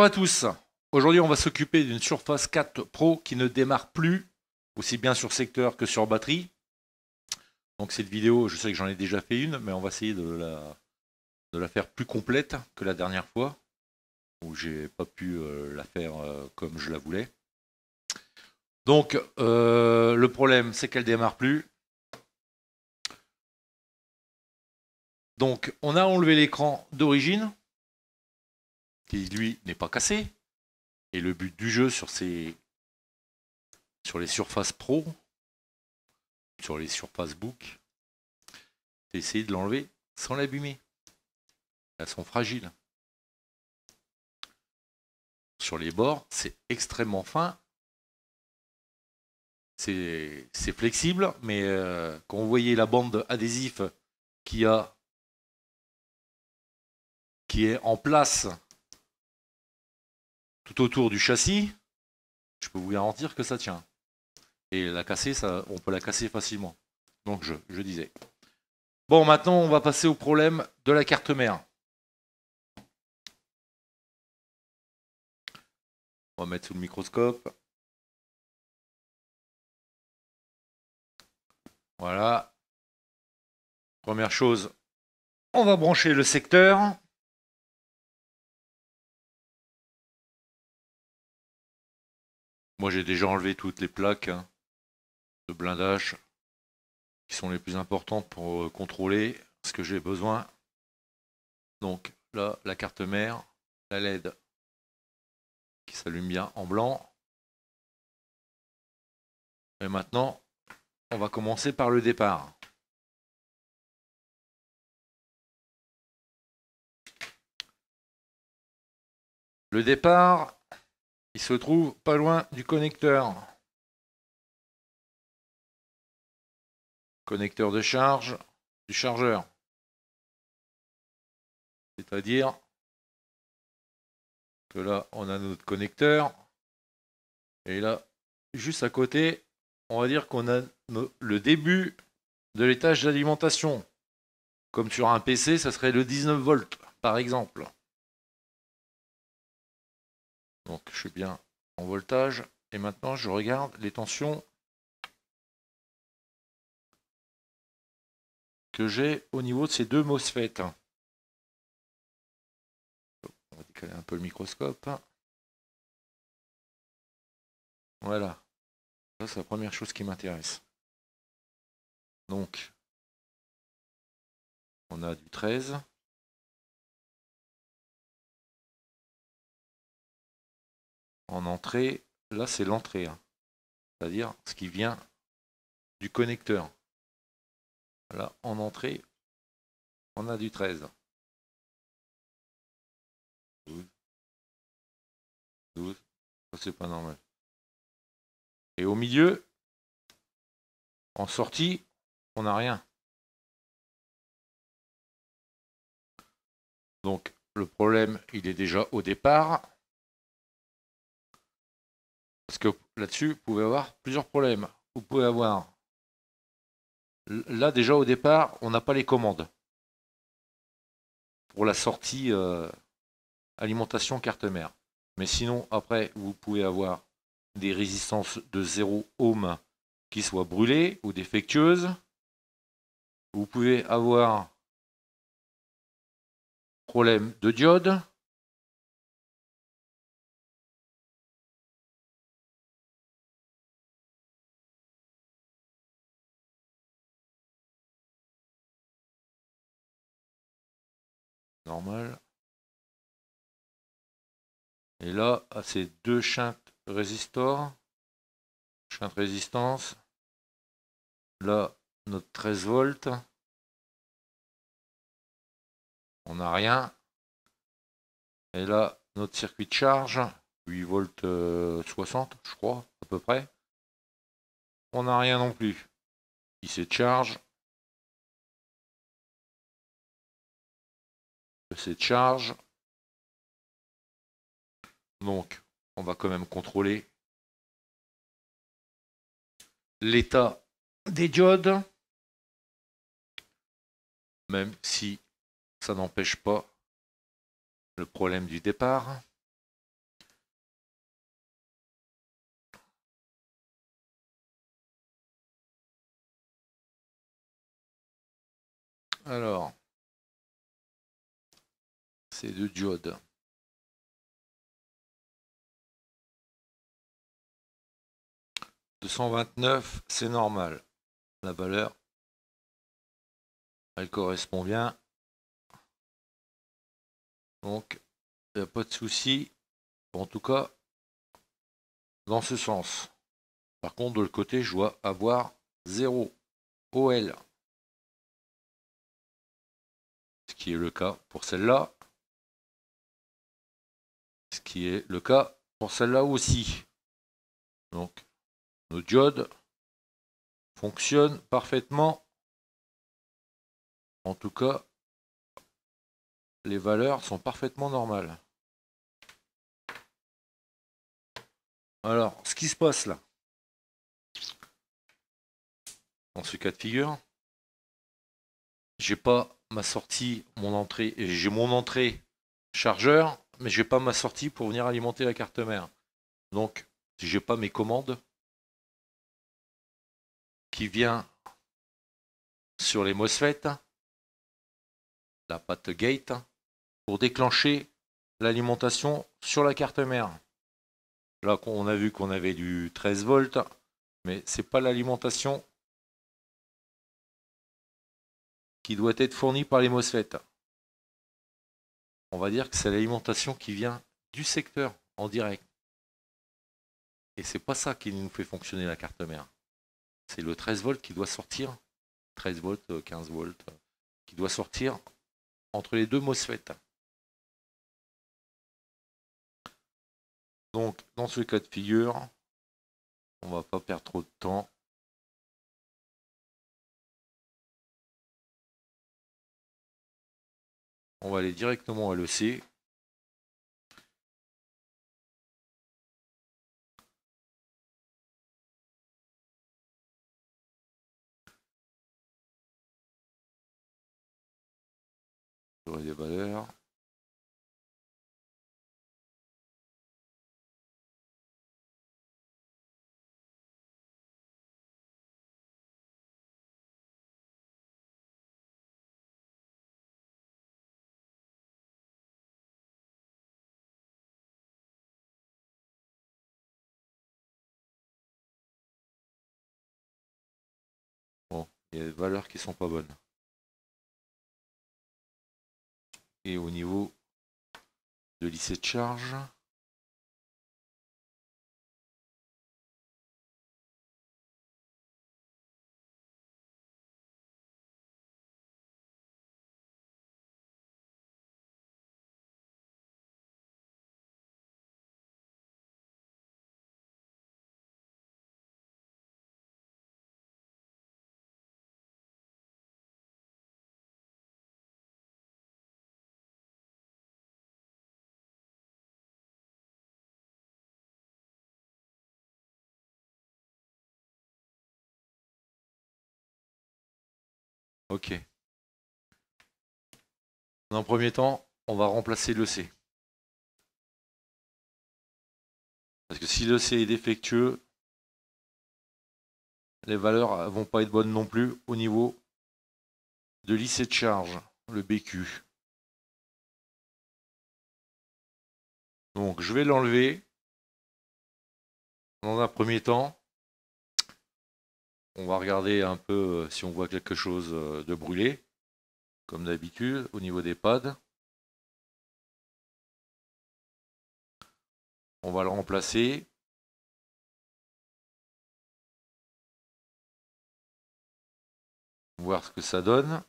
Bonjour à tous. Aujourd'hui, on va s'occuper d'une Surface 4 Pro qui ne démarre plus, aussi bien sur secteur que sur batterie. Donc cette vidéo, je sais que j'en ai déjà fait une, mais on va essayer de la, de la faire plus complète que la dernière fois, où j'ai pas pu euh, la faire euh, comme je la voulais. Donc euh, le problème, c'est qu'elle démarre plus. Donc on a enlevé l'écran d'origine, qui lui n'est pas cassé. Et le but du jeu sur ces sur les surfaces pro, sur les surfaces book, c'est essayer de l'enlever sans l'abîmer. Elles sont fragiles. Sur les bords, c'est extrêmement fin. C'est flexible, mais euh, quand vous voyez la bande adhésive qui a qui est en place tout autour du châssis, je peux vous garantir que ça tient. Et la casser, ça, on peut la casser facilement. Donc je, je disais. Bon, maintenant on va passer au problème de la carte mère. On va mettre sous le microscope. Voilà. Première chose, on va brancher le secteur. Moi, j'ai déjà enlevé toutes les plaques hein, de blindage qui sont les plus importantes pour euh, contrôler ce que j'ai besoin. Donc là, la carte mère, la LED qui s'allume bien en blanc. Et maintenant, on va commencer par le départ. Le départ, il se trouve pas loin du connecteur. Connecteur de charge du chargeur. C'est-à-dire que là, on a notre connecteur. Et là, juste à côté, on va dire qu'on a le début de l'étage d'alimentation. Comme sur un PC, ça serait le 19 volts, par exemple. Donc je suis bien en voltage. Et maintenant je regarde les tensions que j'ai au niveau de ces deux MOSFET. On va décaler un peu le microscope. Voilà. Ça, c'est la première chose qui m'intéresse. Donc, on a du 13. en entrée, là c'est l'entrée, hein. c'est-à-dire ce qui vient du connecteur. Là, en entrée, on a du 13. 12. c'est pas normal. Et au milieu, en sortie, on n'a rien. Donc, le problème, il est déjà au départ. Parce que là-dessus, vous pouvez avoir plusieurs problèmes. Vous pouvez avoir. Là, déjà au départ, on n'a pas les commandes pour la sortie euh, alimentation carte mère. Mais sinon, après, vous pouvez avoir des résistances de 0 ohm qui soient brûlées ou défectueuses. Vous pouvez avoir problème de diode. Et là, ah, ces deux shunt résistors, de résistance. Là, notre 13 volts. On n'a rien. Et là, notre circuit de charge, 8 volts 60, euh, je crois, à peu près. On n'a rien non plus. Il se charge. cette charge. Donc, on va quand même contrôler l'état des diodes, même si ça n'empêche pas le problème du départ. Alors, c'est de diode. « 229, c'est normal. La valeur, elle correspond bien. Donc, il a pas de souci, en tout cas, dans ce sens. Par contre, de l'autre côté, je dois avoir 0 OL. Ce qui est le cas pour celle-là ce qui est le cas pour celle-là aussi. Donc, nos diodes fonctionnent parfaitement. En tout cas, les valeurs sont parfaitement normales. Alors, ce qui se passe là, dans ce cas de figure, j'ai pas ma sortie, mon entrée, j'ai mon entrée chargeur mais je n'ai pas ma sortie pour venir alimenter la carte mère. Donc, si je n'ai pas mes commandes qui vient sur les MOSFET, la patte gate, pour déclencher l'alimentation sur la carte mère. Là, on a vu qu'on avait du 13 volts, mais c'est pas l'alimentation qui doit être fournie par les MOSFET on va dire que c'est l'alimentation qui vient du secteur en direct. Et c'est pas ça qui nous fait fonctionner la carte mère. C'est le 13 volts qui doit sortir, 13 volts, 15 euh, volts, euh, qui doit sortir entre les deux MOSFET. Donc, dans ce cas de figure, on va pas perdre trop de temps. on va aller directement à l'EC. des valeurs. Euh, valeurs qui sont pas bonnes. Et au niveau de lycée de charge, Ok. Dans un premier temps, on va remplacer le C. Parce que si le C est défectueux, les valeurs ne vont pas être bonnes non plus au niveau de l'IC de charge, le BQ. Donc je vais l'enlever dans un premier temps. On va regarder un peu euh, si on voit quelque chose euh, de brûlé, comme d'habitude, au niveau des pads. On va le remplacer. Voir ce que ça donne.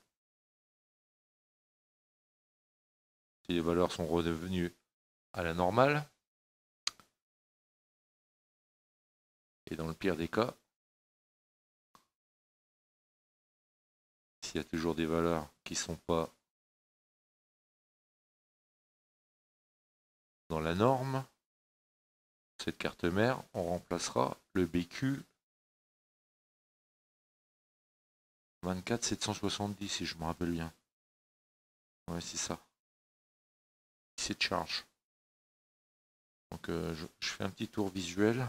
Si les valeurs sont redevenues à la normale. Et dans le pire des cas, s'il y a toujours des valeurs qui ne sont pas dans la norme, cette carte mère, on remplacera le BQ 24770, si je me rappelle bien. Ouais, c'est ça. C'est charge. Donc euh, je, fais un petit tour visuel.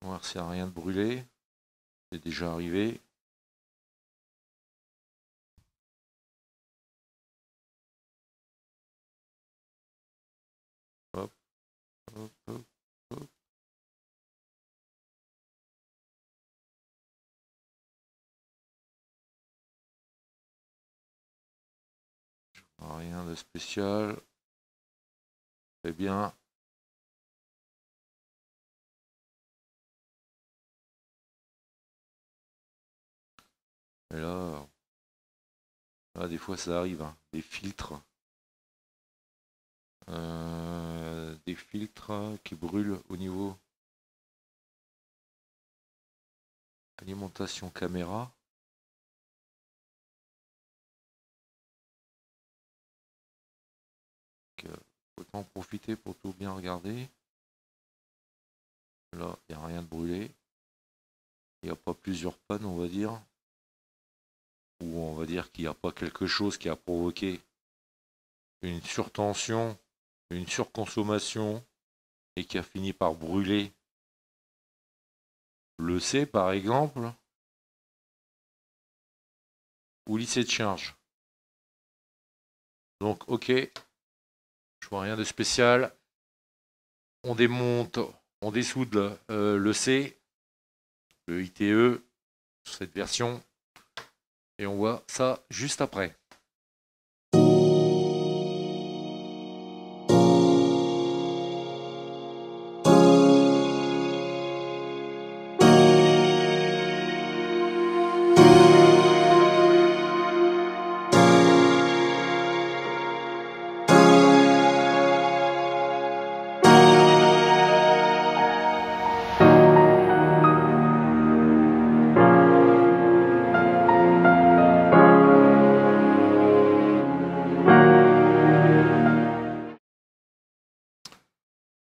On va voir s'il n'y a rien de brûlé. C'est déjà arrivé. Oh, rien de spécial. Très bien. Et là, là, des fois ça arrive, hein. des filtres. Euh, des filtres qui brûlent au niveau alimentation caméra. Euh, autant profiter pour tout bien regarder. Là, il n'y a rien de brûlé. Il n'y a pas plusieurs pannes, on va dire. Ou on va dire qu'il n'y a pas quelque chose qui a provoqué une surtension une surconsommation et qui a fini par brûler le C par exemple, ou l'IC de charge. Donc ok, je vois rien de spécial. On démonte, on dessoude euh, le C, le ITE, cette version, et on voit ça juste après.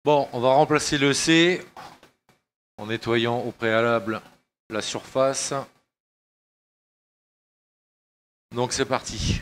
Bon, on va remplacer le C en nettoyant au préalable la surface. Donc c'est parti.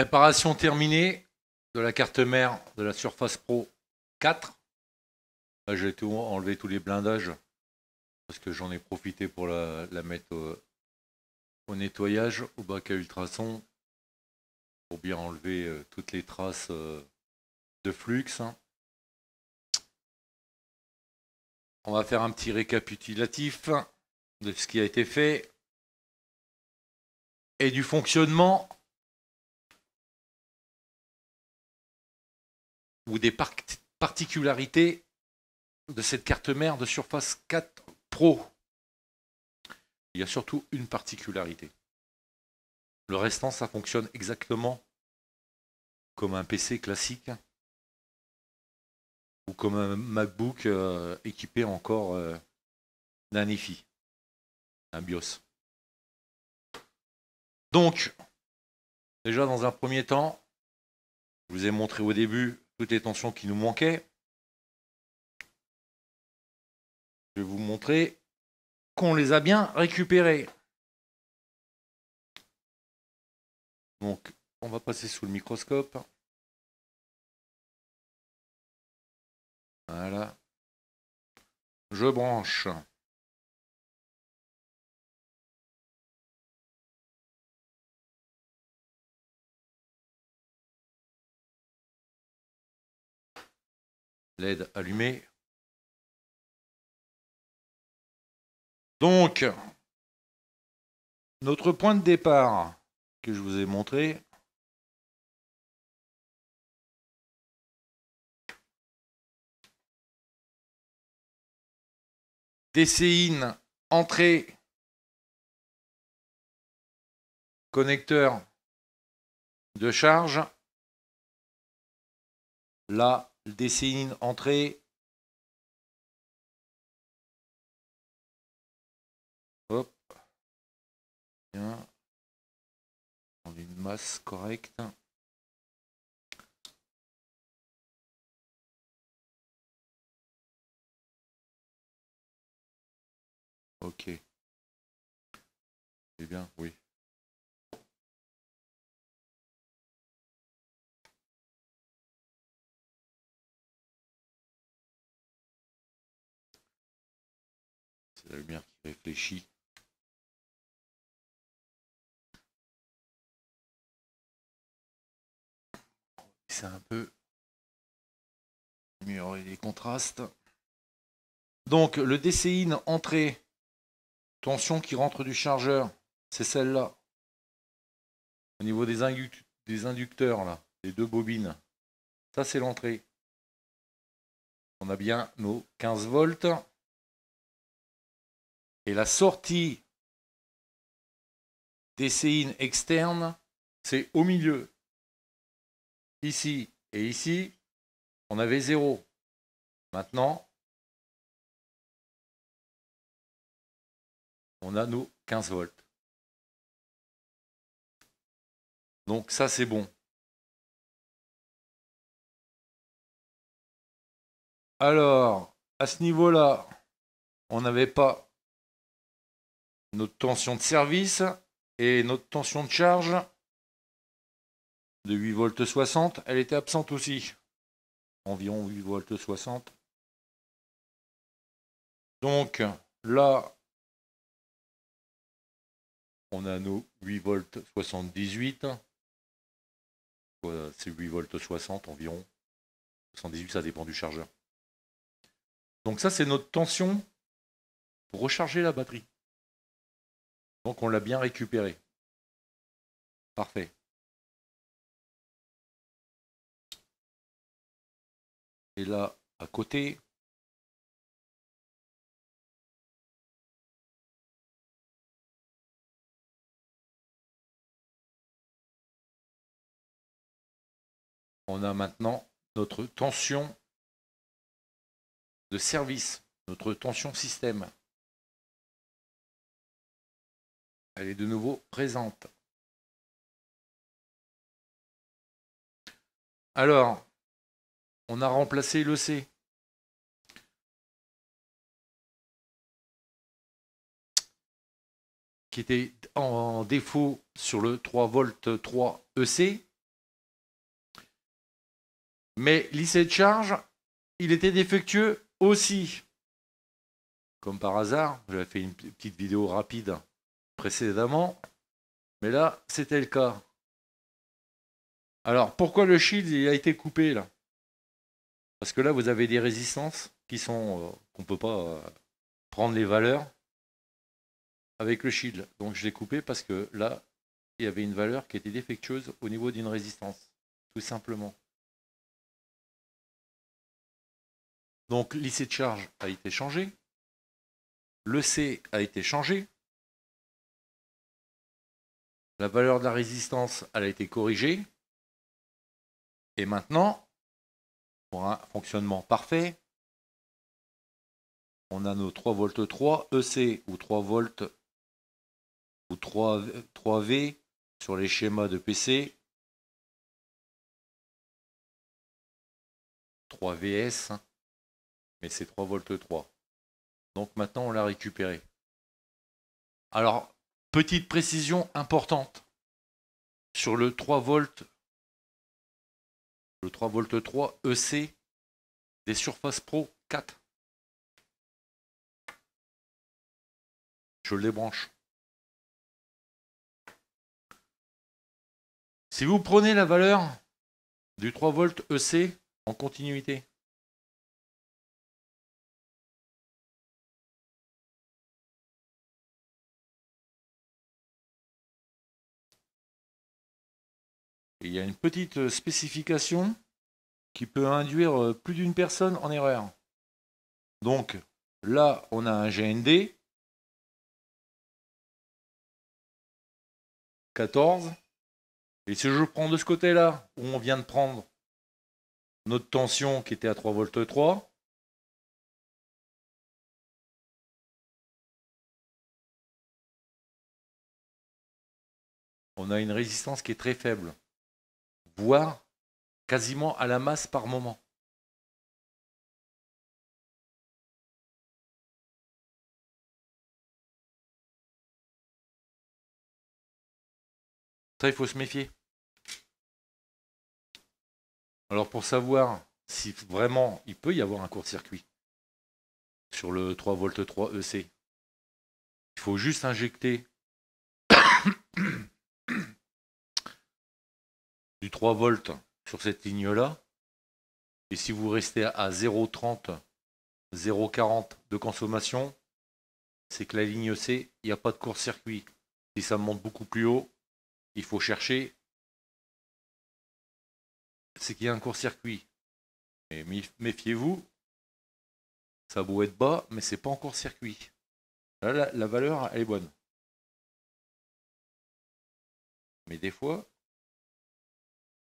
Réparation terminée de la carte mère de la Surface Pro 4. j'ai tout enlevé tous les blindages parce que j'en ai profité pour la, mettre au, nettoyage au bac à ultrasons pour bien enlever euh, toutes les traces euh, de flux. Hein. On va faire un petit récapitulatif de ce qui a été fait et du fonctionnement ou des particularités de cette carte mère de Surface 4 Pro. Il y a surtout une particularité. Le restant, ça fonctionne exactement comme un PC classique ou comme un MacBook euh, équipé encore euh, d'un EFI, un BIOS. Donc, déjà dans un premier temps, je vous ai montré au début toutes les tensions qui nous manquaient. Je vais vous montrer qu'on les a bien récupérées. Donc, on va passer sous le microscope. Voilà. Je branche. LED allumée. Donc, notre point de départ que je vous ai montré, DCIN, entrée, connecteur de charge, là, dessine entrée. Hop. Bien. en une masse correcte. Ok. C'est eh bien, oui. la lumière qui réfléchit. C'est un peu améliorer les contrastes. Donc le DCIN entrée, tension qui rentre du chargeur, c'est celle-là. Au niveau des, des inducteurs, là, les deux bobines. Ça, c'est l'entrée. On a bien nos 15 volts. Et la sortie des séines externes, c'est au milieu. Ici et ici, on avait zéro. Maintenant, on a nos 15 volts. Donc ça, c'est bon. Alors, à ce niveau-là, on n'avait pas notre tension de service et notre tension de charge de 8 volts 60, elle était absente aussi. Environ 8 volts 60. Donc là, on a nos 8 volts 78. C'est 8 volts 60 environ. 78, ça dépend du chargeur. Donc ça, c'est notre tension pour recharger la batterie. Donc on l'a bien récupéré. Parfait. Et là, à côté, on a maintenant notre tension de service, notre tension système. Elle est de nouveau présente. Alors, on a remplacé le qui était en défaut sur le 3 v 3 EC. Mais l'IC de charge, il était défectueux aussi. Comme par hasard, j'avais fait une petite vidéo rapide précédemment, mais là, c'était le cas. Alors, pourquoi le shield il a été coupé là Parce que là, vous avez des résistances qui sont euh, qu'on ne peut pas euh, prendre les valeurs avec le shield. Donc, je l'ai coupé parce que là, il y avait une valeur qui était défectueuse au niveau d'une résistance, tout simplement. Donc l'IC de charge a été changé, le C a été changé, la valeur de la résistance, elle a été corrigée. Et maintenant, pour un fonctionnement parfait, on a nos 3 volts 3 e EC ou 3 volts ou 3, v sur les schémas de PC. 3VS, mais c'est 3 volts 3. E Donc maintenant on l'a récupéré. Alors Petite précision importante sur le 3 v le 3 v 3 EC des Surfaces Pro 4. Je le débranche. Si vous prenez la valeur du 3 v EC en continuité, il y a une petite euh, spécification qui peut induire euh, plus d'une personne en erreur. Donc là, on a un GND 14. Et si je prends de ce côté-là, où on vient de prendre notre tension qui était à 3 volts 3, on a une résistance qui est très faible voire quasiment à la masse par moment. Ça, il faut se méfier. Alors pour savoir si vraiment il peut y avoir un court-circuit sur le 3 v 3 EC, il faut juste injecter du 3 volts sur cette ligne-là. Et si vous restez à 0,30, 0,40 de consommation, c'est que la ligne C, il n'y a pas de court-circuit. Si ça monte beaucoup plus haut, il faut chercher. C'est qu'il y a un court-circuit. mais méfiez-vous, ça vaut être bas, mais c'est pas en court-circuit. la, la valeur, est bonne. Mais des fois,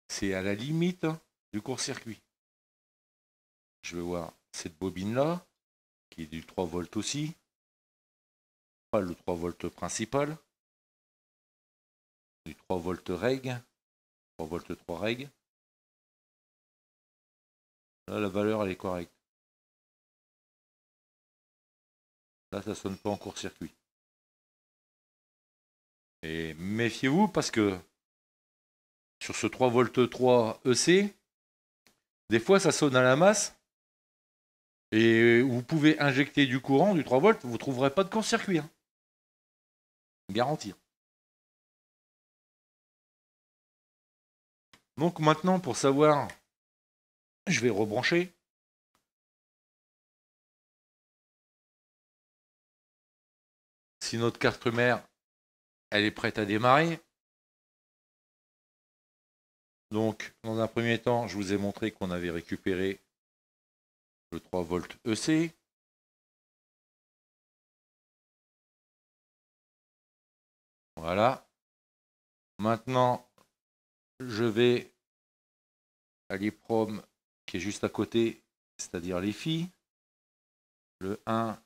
c'est à la limite du court-circuit. Je vais voir cette bobine-là, qui est du 3 volts aussi. Pas le 3 volts principal. Du 3 volts reg. 3 volts 3 reg. Là, la valeur, elle est correcte. Là, ça sonne pas en court-circuit. Et méfiez-vous parce que sur ce 3 volt 3 EC, des fois ça sonne à la masse et vous pouvez injecter du courant, du 3 volts, vous ne trouverez pas de court-circuit. Hein. Donc maintenant, pour savoir, je vais rebrancher. Si notre carte mère, elle est prête à démarrer, donc, dans un premier temps, je vous ai montré qu'on avait récupéré le 3 v EC. Voilà. Maintenant, je vais à l'IPROM qui est juste à côté, c'est-à-dire les FI. Le 1,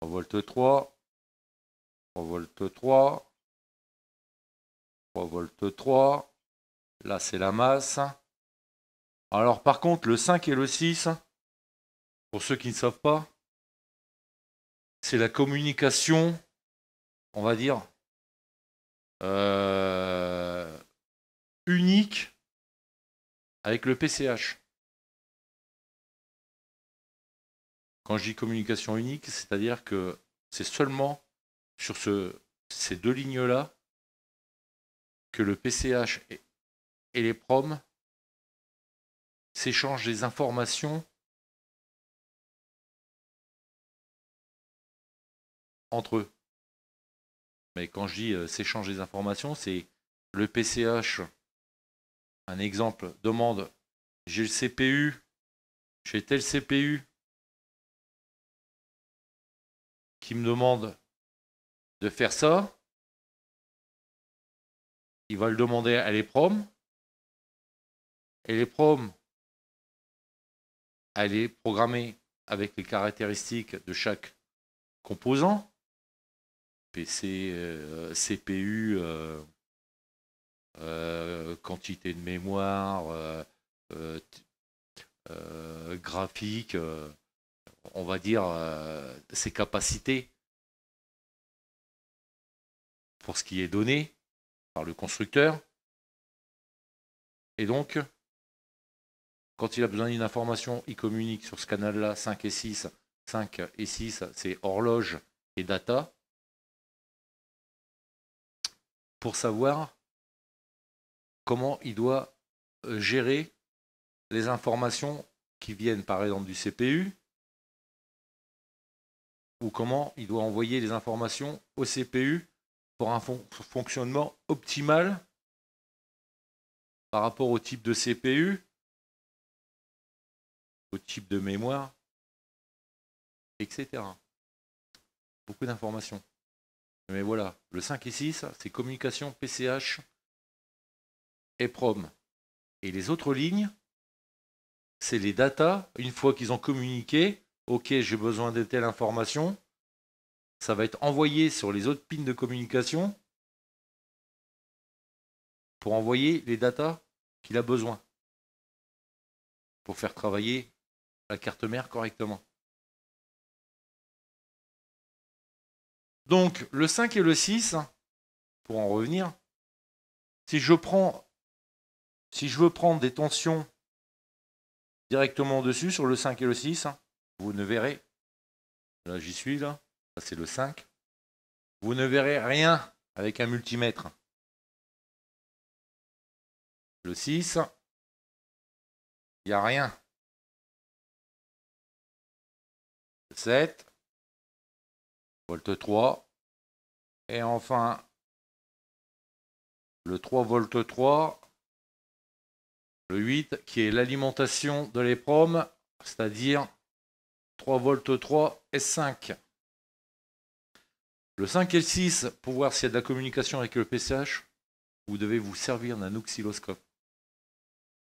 3 volts 3, e 3 volts 3, e 3 volts 3. Là, c'est la masse. Alors, par contre, le 5 et le 6, pour ceux qui ne savent pas, c'est la communication, on va dire, euh, unique avec le PCH. Quand je dis communication unique, c'est-à-dire que c'est seulement sur ce, ces deux lignes-là que le PCH et les proms s'échangent des informations entre eux. Mais quand je dis euh, s'échangent des informations, c'est le PCH, un exemple, demande j'ai le CPU, j'ai tel CPU qui me demande de faire ça il va le demander à l'EPROM. Et l'EPROM, elle est programmée avec les caractéristiques de chaque composant, PC, euh, CPU, euh, euh, quantité de mémoire, graphique, on va dire ses capacités pour ce qui est donné par le constructeur. Et donc, quand il a besoin d'une information, il communique sur ce canal-là 5 et 6. 5 et 6, c'est horloge et data. Pour savoir comment il doit euh, gérer les informations qui viennent par exemple du CPU ou comment il doit envoyer les informations au CPU pour un fonctionnement optimal par rapport au type de CPU, au type de mémoire, etc. Beaucoup d'informations. Mais voilà, le 5 et 6, c'est communication PCH et PROM. Et les autres lignes, c'est les datas, une fois qu'ils ont communiqué, ok, j'ai besoin de telle information, ça va être envoyé sur les autres pins de communication pour envoyer les datas qu'il a besoin pour faire travailler la carte mère correctement. Donc le 5 et le 6, pour en revenir, si je prends si je veux prendre des tensions directement dessus sur le 5 et le 6, vous ne verrez. Là j'y suis là c'est le 5, vous ne verrez rien avec un multimètre. Le 6, il n'y a rien. Le 7, volt 3, et enfin le 3 volt 3, le 8 qui est l'alimentation de l'EPROM, c'est-à-dire 3 volts 3 et 5 le 5 et le 6, pour voir s'il y a de la communication avec le PCH, vous devez vous servir d'un oscilloscope.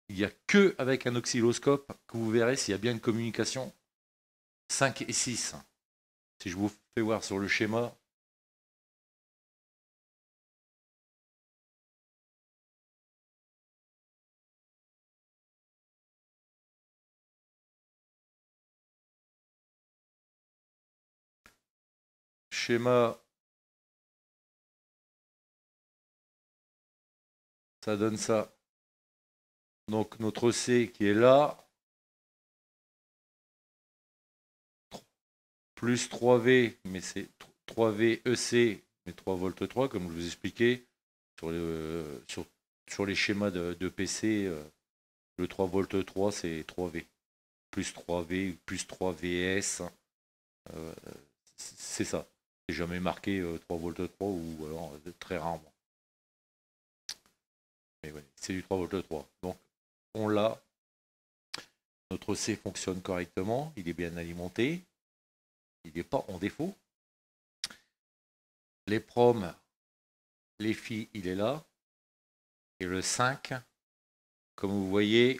Il n'y a que avec un oscilloscope que vous verrez s'il y a bien une communication 5 et 6. Si je vous fais voir sur le schéma, schéma, ça donne ça. Donc notre C qui est là, plus 3V, mais c'est 3V EC, mais 3 volts 3, comme je vous expliquais, sur, le, sur, sur les schémas de, de PC, euh, le 3 volts 3, c'est 3V, plus 3V, plus 3VS, hein. euh, c'est ça jamais marqué 3 euh, volts 3 ou alors euh, très rarement. Mais c'est du 3 volts 3. Donc on l'a. Notre C fonctionne correctement, il est bien alimenté, il n'est pas en défaut. Les proms, les filles, il est là. Et le 5, comme vous voyez,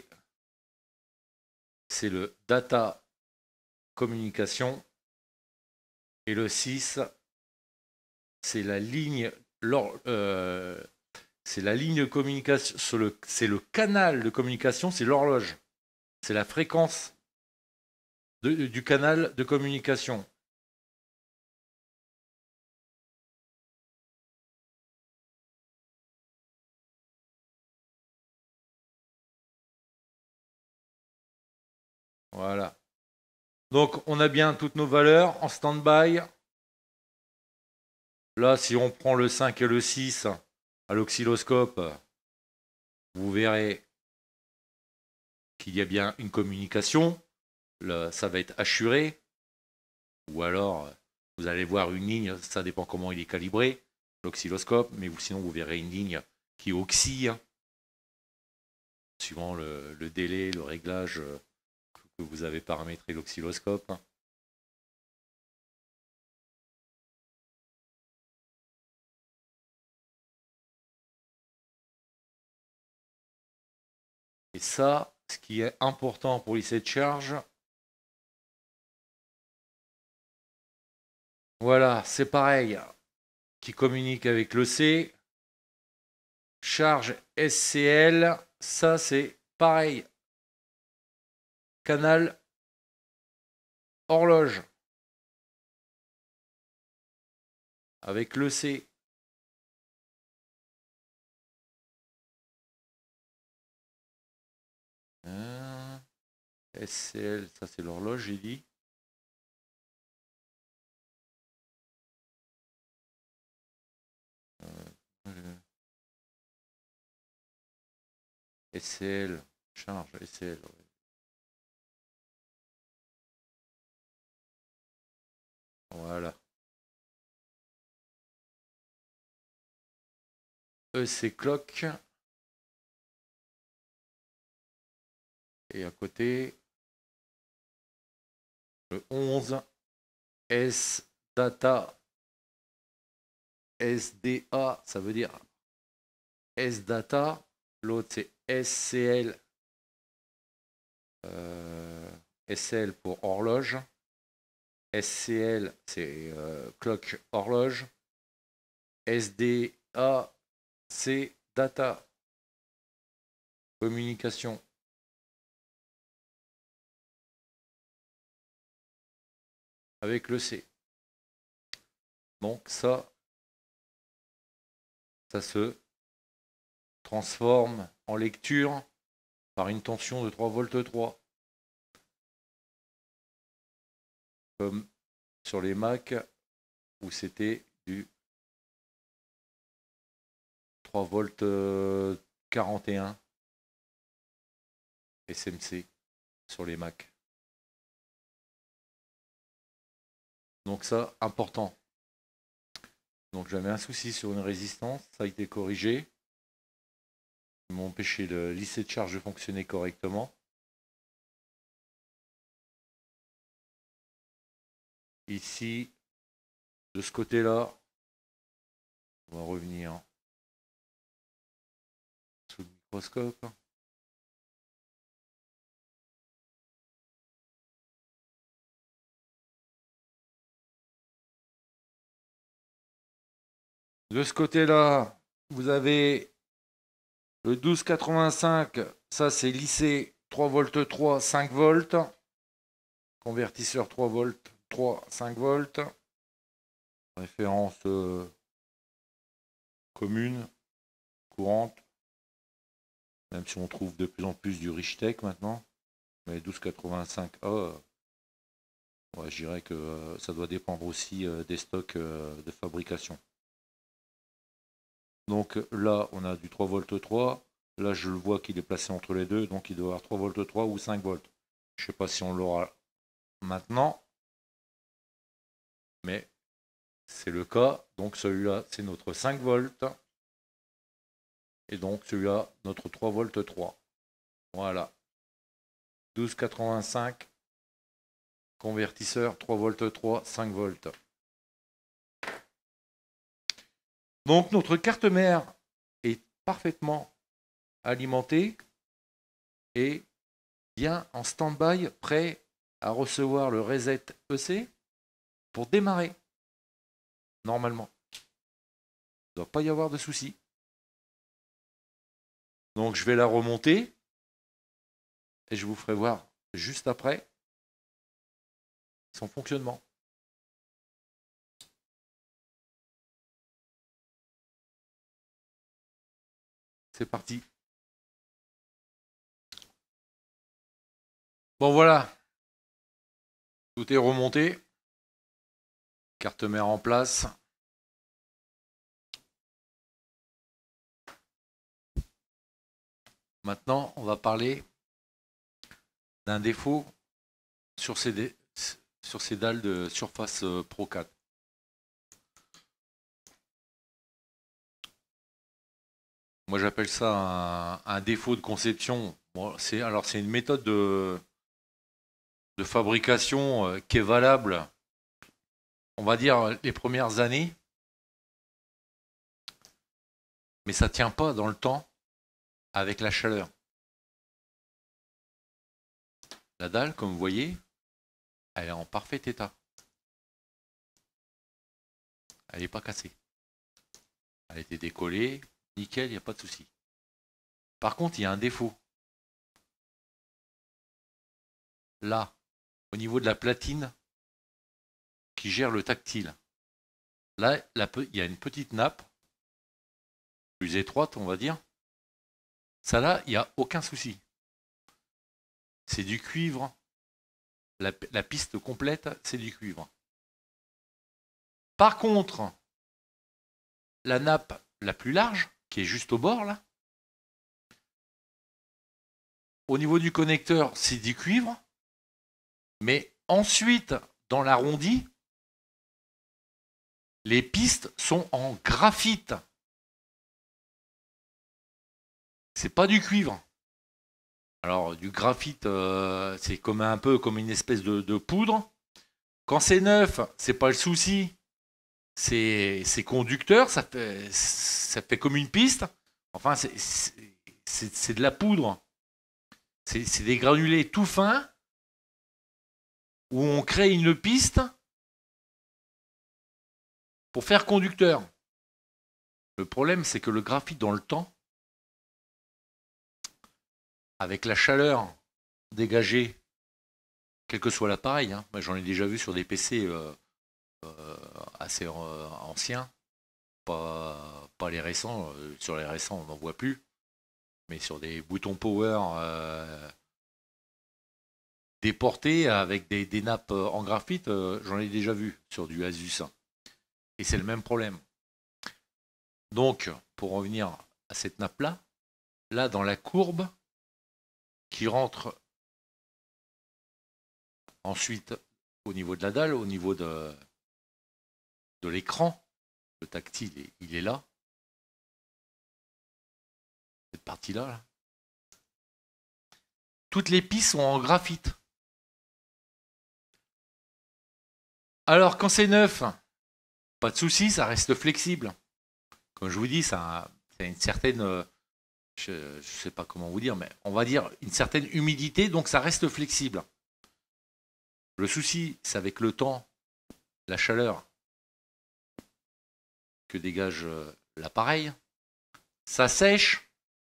c'est le data communication. Et le 6, c'est la ligne euh, c'est la ligne de communication, c'est le, canal de communication, c'est l'horloge, c'est la fréquence du canal de communication. Voilà. Donc on a bien toutes nos valeurs en stand-by, Là, si on prend le 5 et le 6 à l'oxyloscope, vous verrez qu'il y a bien une communication. ça va être assuré. Ou alors, vous allez voir une ligne, ça dépend comment il est calibré, l'oxyloscope, mais sinon vous verrez une ligne qui oxy, hein, suivant le, le délai, le réglage que vous avez paramétré l'oxyloscope. Hein. ça, ce qui est important pour l'essai de charge, voilà, c'est pareil, qui communique avec le C, charge SCL, ça c'est pareil, canal horloge avec le C. SCL, ça c'est l'horloge, j'ai dit. Euh, SCL, charge, SCL. Voilà. EC Clock, Et à côté, le 11, S-Data, SDA, ça veut dire S-Data, l'autre c'est SCL, euh, SL pour horloge, SCL c'est euh, clock horloge, SDA c'est data, communication avec le C. Donc ça, ça se transforme en lecture par une tension de 3 volts 3. Comme sur les Mac où c'était du 3 volts 41 euh, SMC sur les Mac. Donc ça, important. Donc j'avais un souci sur une résistance, ça a été corrigé. Ils empêché le lycée de charge de fonctionner correctement. Ici, de ce côté-là, on va revenir sous le microscope. De ce côté-là, vous avez le 1285, ça c'est lissé 3 v 3, 5 volts. Convertisseur 3 volts 3, 5 volts. Référence euh, commune, courante. Même si on trouve de plus en plus du Richtech maintenant. Mais 1285A, euh, je dirais que euh, ça doit dépendre aussi des stocks de fabrication. Donc là, on a du 3 volts 3. Là, je le vois qu'il est placé entre les deux, donc il doit avoir 3 volts 3 ou 5 volts. Je ne sais pas si on l'aura maintenant, mais c'est le cas. Donc celui-là, c'est notre 5 volts. Et donc celui-là, notre 3 v 3. Voilà. 1285, convertisseur 3 v 3, 5 volts. Donc notre carte mère est parfaitement alimentée et bien en stand-by, prêt à recevoir le reset EC pour démarrer, normalement. Il ne doit pas y avoir de souci. Donc je vais la remonter et je vous ferai voir juste après son fonctionnement. C'est parti. Bon voilà. Tout est remonté. Carte mère en place. Maintenant, on va parler d'un défaut sur ces, sur ces dalles de surface euh, Pro 4. Moi, j'appelle ça un, défaut de conception. c'est alors c'est une méthode de, de fabrication euh, qui est valable, on va dire les premières années, mais ça tient pas dans le temps avec la chaleur. La dalle, comme vous voyez, elle est en parfait état. Elle n'est pas cassée. Elle a été décollée, Nickel, il n'y a pas de souci. Par contre, il y a un défaut. Là, au niveau de la platine qui gère le tactile. Là, il y a une petite nappe, plus étroite, on va dire. Ça là, il n'y a aucun souci. C'est du cuivre. la piste complète, c'est du cuivre. Par contre, la nappe la plus large, qui est juste au bord là. Au niveau du connecteur, c'est du cuivre. Mais ensuite, dans l'arrondi, les pistes sont en graphite. C'est pas du cuivre. Alors du graphite, euh, c'est comme un peu comme une espèce de, de poudre. Quand c'est neuf, c'est pas le souci. C'est conducteur, ça fait, comme une piste. Enfin, c'est de la poudre. C'est des granulés tout fins où on crée une piste pour faire conducteur. Le problème, c'est que le graphite dans le temps, avec la chaleur dégagée, quel que soit l'appareil, hein, j'en ai déjà vu sur des PC euh, euh, assez euh, anciens, pas, pas, les récents. Euh, sur les récents, on n'en voit plus. Mais sur des boutons power déportés avec des, des, nappes en graphite, j'en ai déjà vu sur du Asus. Et c'est le même problème. Donc, pour revenir à cette nappe-là, là, dans la courbe qui rentre ensuite au niveau de la dalle, au niveau de, de l'écran. Le tactile, il est là. Cette partie-là. Toutes les pistes sont en graphite. Alors quand c'est neuf, pas de souci, ça reste flexible. Comme je vous dis, ça, a une certaine je ne sais pas comment vous dire, mais on va dire une certaine humidité, donc ça reste flexible. Le souci, c'est avec le temps, la chaleur, que dégage euh, l'appareil, ça sèche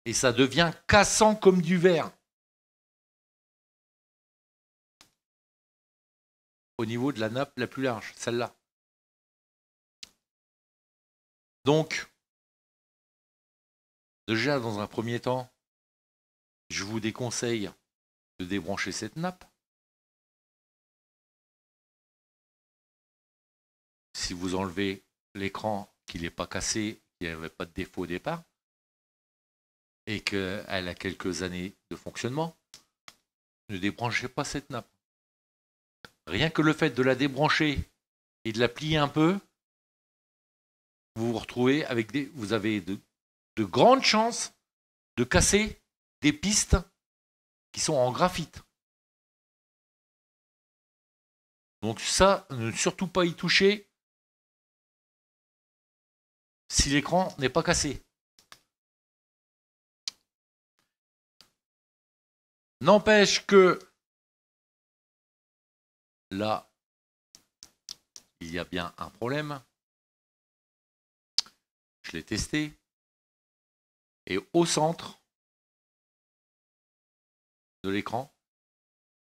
et ça devient cassant comme du verre. Au niveau de la nappe la plus large, celle-là. Donc, déjà dans un premier temps, je vous déconseille de débrancher cette nappe. Si vous enlevez l'écran il n'est pas cassé, il n'y avait pas de défaut au départ, et qu'elle a quelques années de fonctionnement, ne débranchez pas cette nappe. Rien que le fait de la débrancher et de la plier un peu, vous vous retrouvez avec des. Vous avez de, de grandes chances de casser des pistes qui sont en graphite. Donc ça, ne surtout pas y toucher si l'écran n'est pas cassé. N'empêche que là, il y a bien un problème. Je l'ai testé. Et au centre de l'écran,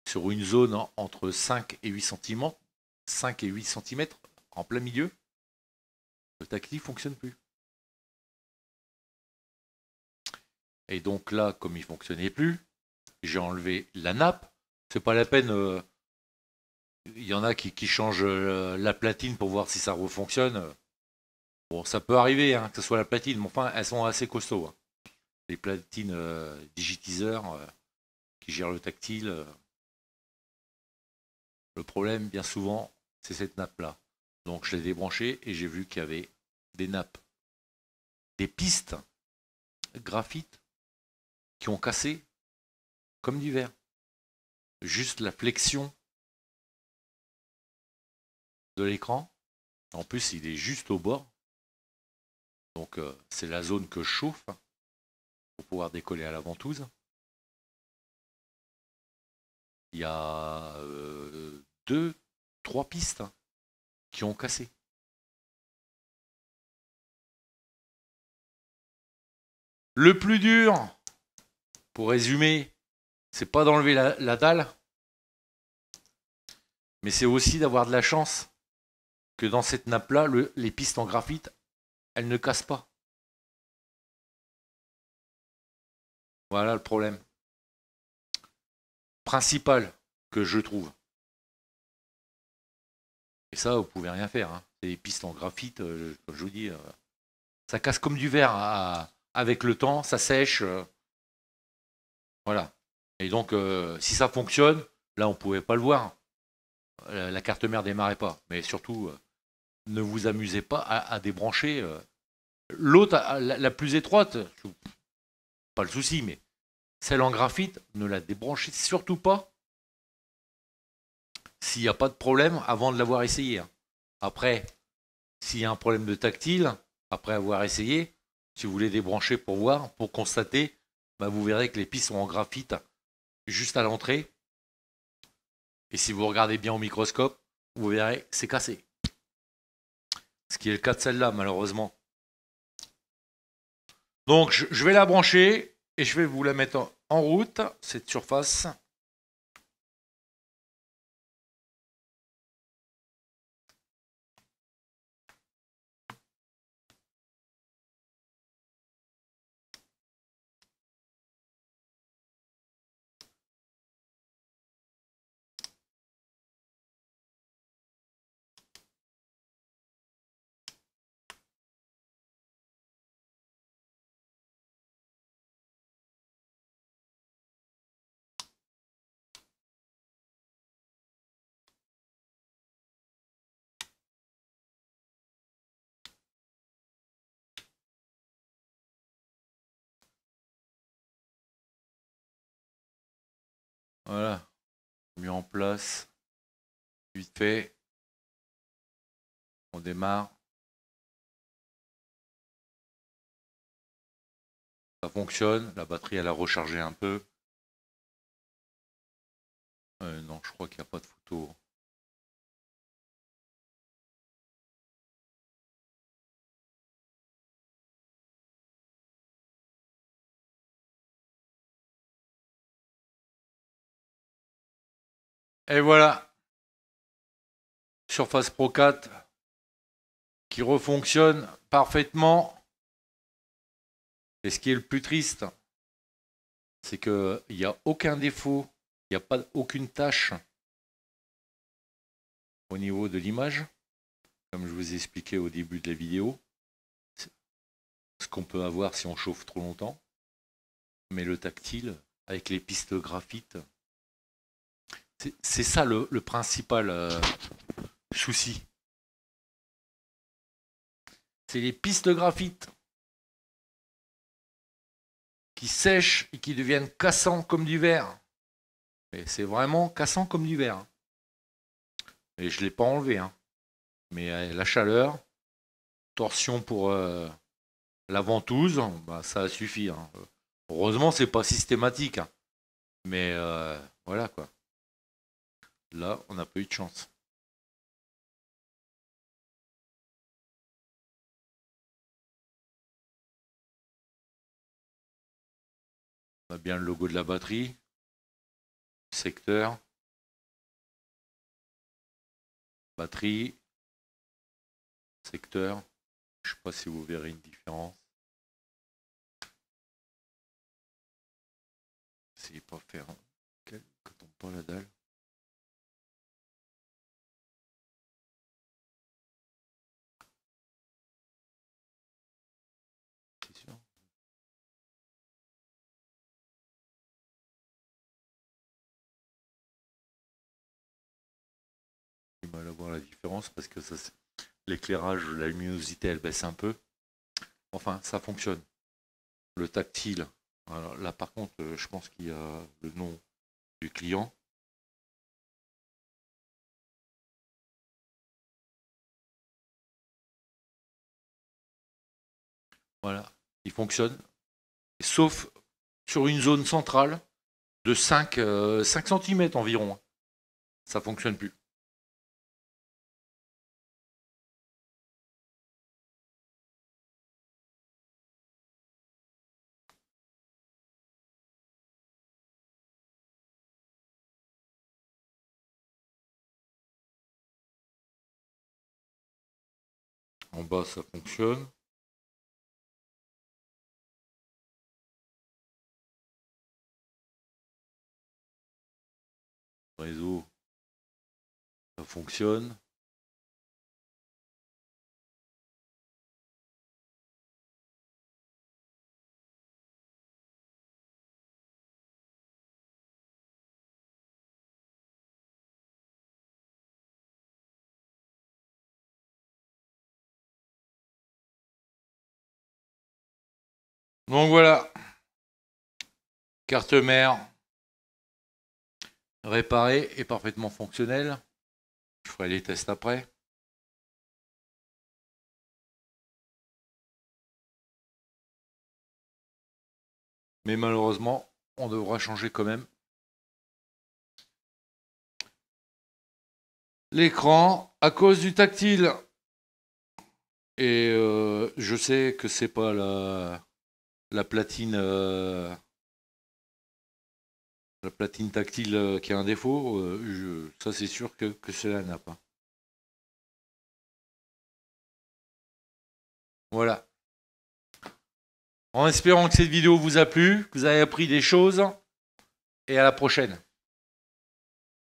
sur une zone entre 5 et 8 cm, 5 et 8 cm en plein milieu, le tactile fonctionne plus. Et donc là, comme il fonctionnait plus, j'ai enlevé la nappe. C'est pas la peine. Euh, il y en a qui, changent euh, la platine pour voir si ça refonctionne. Bon, ça peut arriver hein, que ce soit la platine, mais enfin, elles sont assez costauds. Hein. Les platines euh, digitiseurs qui gèrent le tactile. le problème, bien souvent, c'est cette nappe-là. Donc je l'ai débranché et j'ai vu qu'il y avait des nappes, des pistes graphite qui ont cassé comme du verre. Juste la flexion de l'écran. En plus, il est juste au bord. Donc euh, c'est la zone que je chauffe pour pouvoir décoller à la ventouse. Il y a euh, deux, trois pistes qui ont cassé. Le plus dur, pour résumer, c'est pas d'enlever la, dalle, mais c'est aussi d'avoir de la chance que dans cette nappe-là, les pistes en graphite, elles ne cassent pas. Voilà le problème principal que je trouve. Et ça, vous pouvez rien faire. Hein. pistes en graphite, euh, comme je vous dis. Euh, ça casse comme du verre hein, avec le temps, ça sèche. Euh. voilà. Et donc, si ça fonctionne, là, on ne pouvait pas le voir. La, carte mère démarrait pas. Mais surtout, ne vous amusez pas à, débrancher. L'autre, la, plus étroite, pas le souci, mais celle en graphite, ne la débranchez surtout pas s'il n'y a pas de problème avant de l'avoir essayé. Après, s'il y a un problème de tactile, après avoir essayé, si vous voulez débrancher pour voir, pour constater, bah, vous verrez que les pistes sont en graphite juste à l'entrée. Et si vous regardez bien au microscope, vous verrez que c'est cassé. Ce qui est le cas de celle-là, malheureusement. Donc, je vais la brancher et je vais vous la mettre en route, cette surface. Voilà. Mis en place. Vite fait. On démarre. Ça fonctionne. La batterie, elle a rechargé un peu. Euh, non, je crois qu'il n'y a pas de photo. Et voilà. Surface Pro 4 qui refonctionne parfaitement. Et ce qui est le plus triste, c'est qu'il n'y a aucun défaut, il n'y a pas aucune tâche au niveau de l'image, comme je vous ai expliqué au début de la vidéo, ce qu'on peut avoir si on chauffe trop longtemps. Mais le tactile, avec les pistes graphites, c'est ça le, principal euh, souci. C'est les pistes de graphite qui sèchent et qui deviennent cassants comme du verre. Mais c'est vraiment cassant comme du verre. Et je ne l'ai pas enlevé. Hein. Mais euh, la chaleur, torsion pour euh, la ventouse, bah, ça suffit. Hein. Heureusement, c'est pas systématique. Hein. Mais voilà quoi. Là, on n'a pas eu de chance. On a bien le logo de la batterie, secteur, batterie, secteur. Je ne sais pas si vous verrez une différence. C'est pas faire quand on pas la dalle. voir la différence parce que ça, l'éclairage, la luminosité, elle baisse un peu. Enfin, ça fonctionne. Le tactile, là par contre, euh, je pense qu'il y a le nom du client. Voilà, il fonctionne. Sauf sur une zone centrale de 5, 5 cm environ. Ça fonctionne plus. En bas, ça fonctionne. Réseau, ça fonctionne. Donc voilà. Carte mère réparée et parfaitement fonctionnelle. Je ferai les tests après. Mais malheureusement, on devra changer quand même. L'écran à cause du tactile. Et euh, je sais que c'est pas la la platine euh, la platine tactile euh, qui a un défaut, euh, je, ça c'est sûr que, que cela n'a pas. Hein. Voilà. En espérant que cette vidéo vous a plu, que vous avez appris des choses, et à la prochaine.